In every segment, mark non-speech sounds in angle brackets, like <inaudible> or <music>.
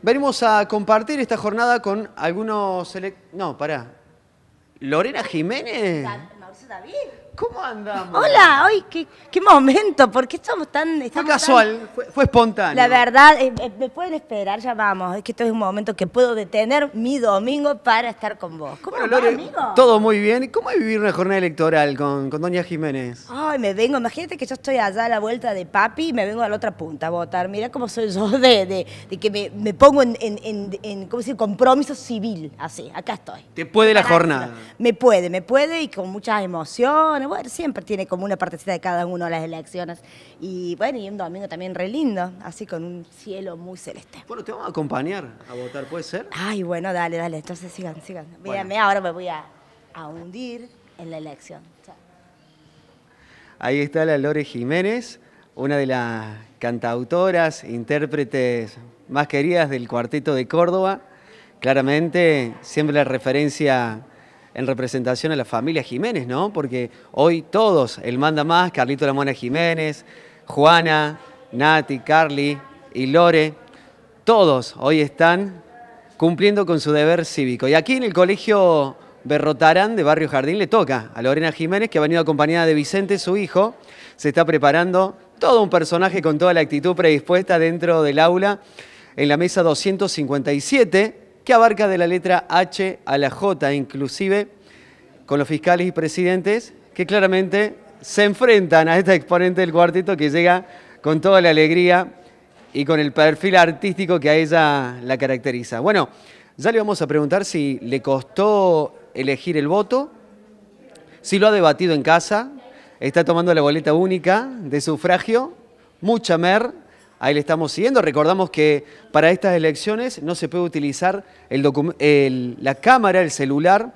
Venimos a compartir esta jornada con algunos... No, pará. ¿Lorena Jiménez? Mauricio David. ¿Cómo andamos? Hola, hoy qué, momento, porque estamos tan... fue casual, Fue, espontáneo. La verdad, eh, eh, me pueden esperar, ya vamos, es que esto es un momento que puedo detener mi domingo para estar con vos. ¿Cómo andamos? Todo muy bien. ¿Cómo es vivir una jornada electoral con, Doña Jiménez? Ay, me vengo, imagínate que yo estoy allá a la vuelta de papi y me vengo a la otra punta a votar. Mira cómo soy yo <laughs> de, que me, pongo en, en, en, ¿cómo decir? compromiso civil, así, acá estoy. ¿Te puede la jornada? Me puede, me puede y con muchas emociones bueno, siempre tiene como una partecita de cada uno las elecciones. Y bueno, y un domingo también re lindo, así con un cielo muy celeste. Bueno, te vamos a acompañar a votar, ¿puede ser? Ay, bueno, dale, dale, entonces sigan, sigan. Mira, ahora me voy a, hundir en la elección. Ahí está la Lore Jiménez, una de las cantautoras, intérpretes más queridas del Cuarteto de Córdoba. Claramente, siempre la referencia en representación a la familia Jiménez, ¿no? Porque hoy todos, el manda más, Carlito Lamona Jiménez, Juana, Nati, Carly y Lore, todos hoy están cumpliendo con su deber cívico. Y aquí en el colegio Berrotarán de Barrio Jardín le toca a Lorena Jiménez, que ha venido acompañada de Vicente, su hijo. Se está preparando todo un personaje con toda la actitud predispuesta dentro del aula en la mesa 257 que abarca de la letra H a la J, inclusive con los fiscales y presidentes, que claramente se enfrentan a esta exponente del cuartito que llega con toda la alegría y con el perfil artístico que a ella la caracteriza. Bueno, ya le vamos a preguntar si le costó elegir el voto, si lo ha debatido en casa, está tomando la boleta única de sufragio, mucha mer, Ahí le estamos siguiendo. Recordamos que para estas elecciones no se puede utilizar el la cámara, el celular,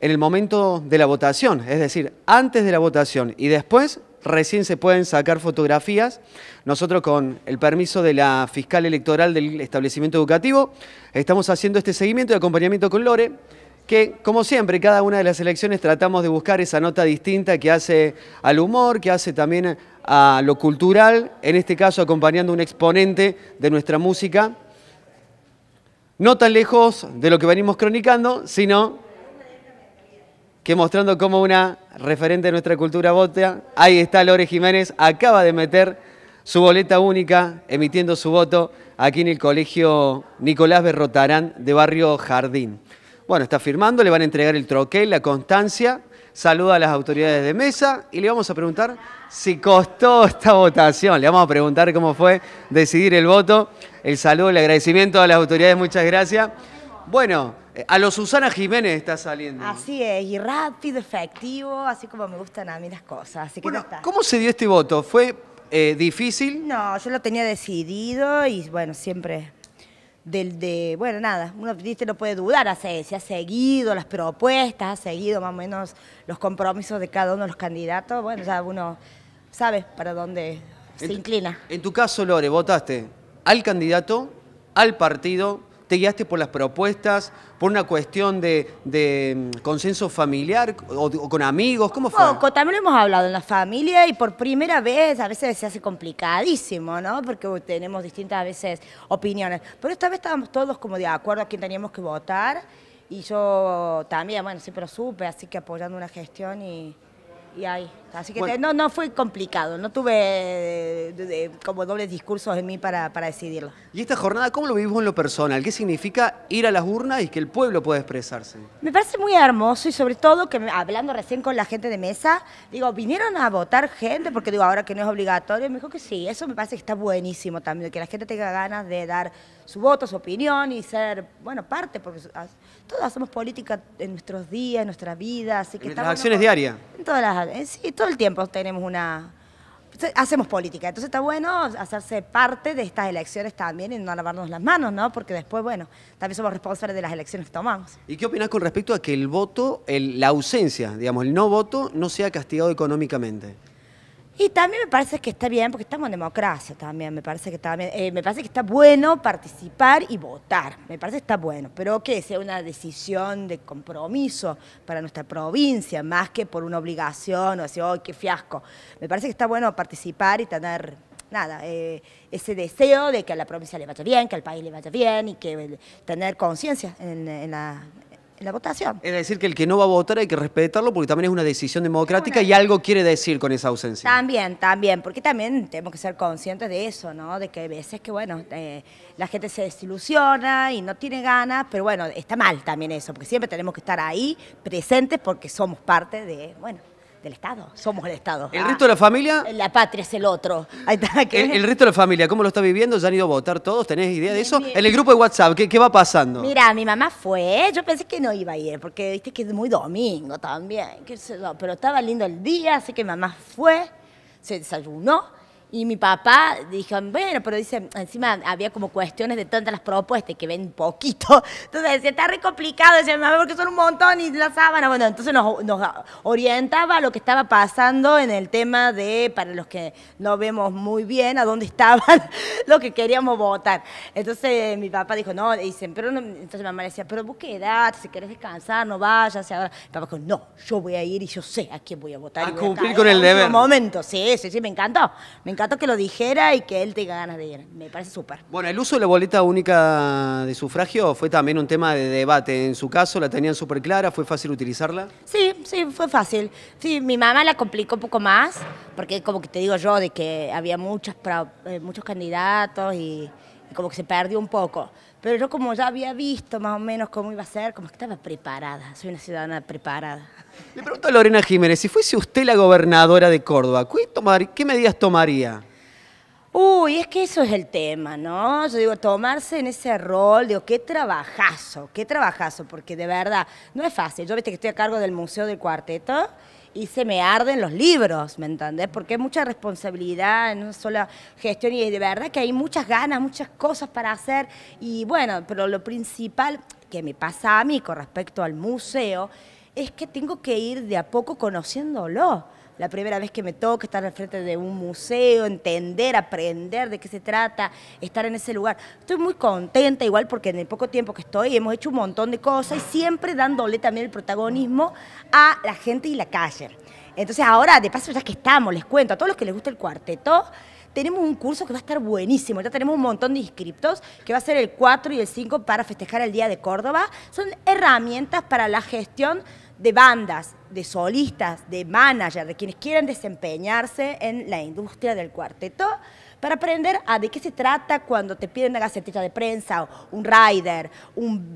en el momento de la votación. Es decir, antes de la votación y después recién se pueden sacar fotografías. Nosotros con el permiso de la fiscal electoral del establecimiento educativo estamos haciendo este seguimiento y acompañamiento con Lore que como siempre, cada una de las elecciones tratamos de buscar esa nota distinta que hace al humor, que hace también a lo cultural, en este caso acompañando un exponente de nuestra música, no tan lejos de lo que venimos cronicando, sino que mostrando como una referente de nuestra cultura vota, ahí está Lore Jiménez, acaba de meter su boleta única, emitiendo su voto aquí en el Colegio Nicolás Berrotarán de Barrio Jardín. Bueno, está firmando, le van a entregar el troquel, la constancia, saluda a las autoridades de mesa y le vamos a preguntar si costó esta votación. Le vamos a preguntar cómo fue decidir el voto. El saludo, el agradecimiento a las autoridades, muchas gracias. Bueno, eh, a los Susana Jiménez está saliendo. Así es, y rápido, efectivo, así como me gustan a mí las cosas. que bueno, ¿cómo se dio este voto? ¿Fue eh, difícil? No, yo lo tenía decidido y bueno, siempre del de, bueno, nada, uno no puede dudar, hace, se ha seguido las propuestas, ha seguido más o menos los compromisos de cada uno de los candidatos, bueno, ya uno sabe para dónde se inclina. En tu caso, Lore, votaste al candidato, al partido, ¿Te guiaste por las propuestas? ¿Por una cuestión de, mm, consenso familiar o, con amigos? ¿Cómo fue? también lo hemos hablado en la familia y por primera vez a veces se hace complicadísimo, ¿no? Porque uh, tenemos distintas a veces opiniones. Pero esta vez estábamos todos como de acuerdo a quién teníamos que votar y yo también, bueno, siempre lo supe, así que apoyando una gestión y y ahí. Así que no, no fue complicado, no tuve eh, como dobles discursos en mí para, para, decidirlo. ¿Y esta jornada cómo lo vivimos en lo personal? ¿Qué significa ir a las urnas y que el pueblo pueda expresarse? Me parece muy hermoso y sobre todo que hablando recién con la gente de mesa, digo, ¿vinieron a votar gente? Porque digo, ahora que no es obligatorio, me dijo que sí, eso me parece que está buenísimo también, que la gente tenga ganas de dar su voto, su opinión y ser, bueno, parte, porque todos hacemos política en nuestros días, en nuestra vida, así que... En las acciones diarias. En todas las... Eh, sí, todo el tiempo tenemos una... Hacemos política, entonces está bueno hacerse parte de estas elecciones también y no lavarnos las manos, ¿no? Porque después, bueno, también somos responsables de las elecciones que tomamos. ¿Y qué opinas con respecto a que el voto, el, la ausencia, digamos, el no voto, no sea castigado económicamente? Y también me parece que está bien, porque estamos en democracia también, me parece que bien, eh, me parece que está bueno participar y votar, me parece que está bueno, pero que sea una decisión de compromiso para nuestra provincia, más que por una obligación o decir, ¡ay, qué fiasco! Me parece que está bueno participar y tener nada, eh, ese deseo de que a la provincia le vaya bien, que al país le vaya bien y que tener conciencia en, la, votación. Es decir, que el que no va a votar hay que respetarlo porque también es una decisión democrática y algo quiere decir con esa ausencia. También, también, porque también tenemos que ser conscientes de eso, ¿no? De que a veces que, bueno, eh, la gente se desilusiona y no tiene ganas, pero bueno, está mal también eso, porque siempre tenemos que estar ahí presentes porque somos parte de, bueno, del Estado. Somos el Estado. ¿El ah. resto de la familia? La patria es el otro. El, resto de la familia, ¿cómo lo está viviendo? ¿Ya han ido a votar todos? ¿Tenés idea de eso? En el grupo de WhatsApp, ¿qué, ¿qué, va pasando? Mira, mi mamá fue, yo pensé que no iba a ir, porque viste que es muy domingo también, pero estaba lindo el día, así que mamá fue, se desayunó y mi papá dijo, bueno, pero dice, encima había como cuestiones de tantas las propuestas que ven poquito. <laughs> Entonces decía, está re complicado, decía mamá, porque son un montón y la sábana. Bueno, entonces nos, orientaba a lo que estaba pasando en el tema de, para los que no vemos muy bien, a dónde <laughs> estaban lo que queríamos votar. Entonces mi papá dijo, no, dicen, pero no. entonces mi mamá decía, pero vos qué si querés descansar, no vayas. Y ahora, mi papá dijo, no, yo voy a ir y yo sé a quién voy a votar. A y cumplir con el deber. En un momento, sí, sí, sí, me encantó. Me encantó sindicato que lo dijera y que él tenga ganas de ir. Me parece súper. Bueno, el uso de la boleta única de sufragio fue también un tema de debate. En su caso, ¿la tenían súper clara? ¿Fue fácil utilizarla? Sí, sí, fue fácil. Sí, mi mamá la complicó un poco más, porque como que te digo yo, de que había muchas, eh, muchos candidatos y como que se perdió un poco. Pero yo como ya había visto más o menos cómo iba a ser, como que estaba preparada, soy una ciudadana preparada. Le pregunto a Lorena Jiménez, si fuese usted la gobernadora de Córdoba, ¿qué, qué medidas tomaría? Uy, es que eso es el tema, ¿no? Yo digo, tomarse en ese rol, digo, qué trabajazo, qué trabajazo, porque de verdad, no es fácil. Yo viste que estoy a cargo del Museo del Cuarteto y se me arden los libros, ¿me entendés? Porque hay mucha responsabilidad en una sola gestión y de verdad que hay muchas ganas, muchas cosas para hacer y bueno, pero lo principal que me pasa a mí con respecto al museo es que tengo que ir de a poco conociéndolo la primera vez que me toca estar al frente de un museo, entender, aprender de qué se trata, estar en ese lugar. Estoy muy contenta igual porque en el poco tiempo que estoy hemos hecho un montón de cosas y siempre dándole también el protagonismo a la gente y la calle. Entonces ahora, de paso, ya que estamos, les cuento a todos los que les gusta el cuarteto, tenemos un curso que va a estar buenísimo. Ya tenemos un montón de inscriptos, que va a ser el 4 y el 5 para festejar el Día de Córdoba. Son herramientas para la gestión de bandas, de solistas, de managers, de quienes quieran desempeñarse en la industria del cuarteto, para aprender a de qué se trata cuando te piden una gacetilla de prensa, un rider, un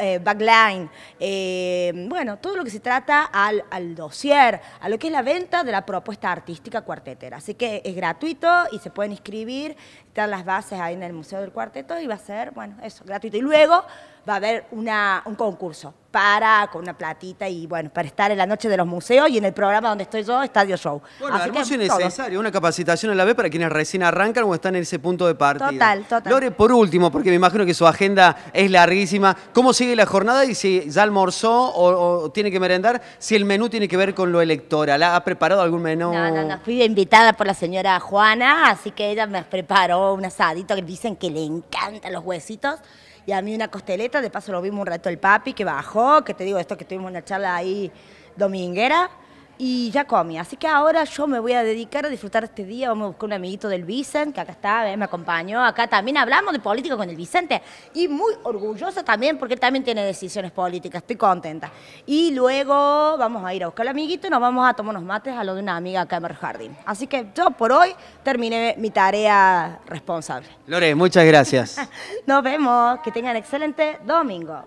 eh, backline, eh, bueno, todo lo que se trata al, al dossier, a lo que es la venta de la propuesta artística cuartetera. Así que es gratuito y se pueden inscribir, están las bases ahí en el Museo del Cuarteto y va a ser, bueno, eso, gratuito. Y luego va a haber un concurso para, con una platita y bueno, para estar en la noche de los museos y en el programa donde estoy yo, Estadio Show. Bueno, hermoso necesario, una capacitación a la vez para quienes recién arrancan o están en ese punto de partida. Total, total. Lore, por último, porque me imagino que su agenda es larguísima, ¿cómo sigue la jornada y si ya almorzó o, tiene que merendar? Si el menú tiene que ver con lo electoral, ¿ha preparado algún menú? No, no, no, fui invitada por la señora Juana, así que ella me preparó un asadito que dicen que le encantan los huesitos y a mí una costeleta, de paso lo vimos un rato el papi que bajó, que te digo esto que tuvimos una charla ahí dominguera, y ya comí. Así que ahora yo me voy a dedicar a disfrutar este día. Vamos a buscar un amiguito del Vicente, que acá está, eh, me acompañó. Acá también hablamos de política con el Vicente. Y muy orgullosa también, porque él también tiene decisiones políticas. Estoy contenta. Y luego vamos a ir a buscar al amiguito y nos vamos a tomar unos mates a lo de una amiga acá en jardín. Así que yo por hoy terminé mi tarea responsable. Lore, muchas gracias. <laughs> Nos vemos. Que tengan excelente domingo.